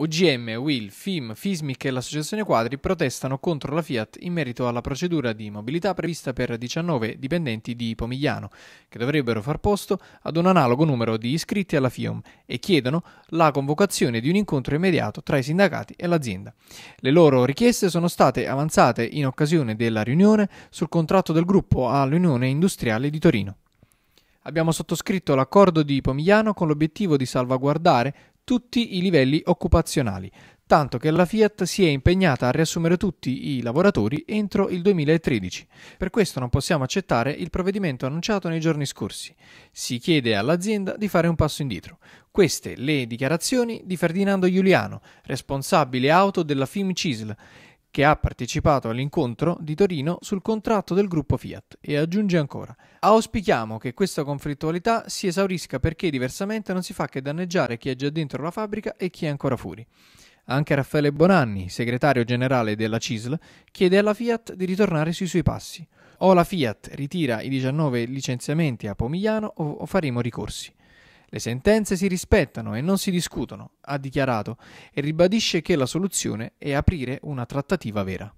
OGM, Will, FIM, FISMIC e l'Associazione Quadri protestano contro la Fiat in merito alla procedura di mobilità prevista per 19 dipendenti di Pomigliano, che dovrebbero far posto ad un analogo numero di iscritti alla FIOM e chiedono la convocazione di un incontro immediato tra i sindacati e l'azienda. Le loro richieste sono state avanzate in occasione della riunione sul contratto del gruppo all'Unione Industriale di Torino. Abbiamo sottoscritto l'accordo di Pomigliano con l'obiettivo di salvaguardare tutti i livelli occupazionali, tanto che la Fiat si è impegnata a riassumere tutti i lavoratori entro il 2013. Per questo non possiamo accettare il provvedimento annunciato nei giorni scorsi. Si chiede all'azienda di fare un passo indietro. Queste le dichiarazioni di Ferdinando Giuliano, responsabile auto della FIM CISL, che ha partecipato all'incontro di Torino sul contratto del gruppo Fiat e aggiunge ancora Auspichiamo che questa conflittualità si esaurisca perché diversamente non si fa che danneggiare chi è già dentro la fabbrica e chi è ancora fuori. Anche Raffaele Bonanni, segretario generale della CISL, chiede alla Fiat di ritornare sui suoi passi. O la Fiat ritira i 19 licenziamenti a Pomigliano o faremo ricorsi. Le sentenze si rispettano e non si discutono, ha dichiarato, e ribadisce che la soluzione è aprire una trattativa vera.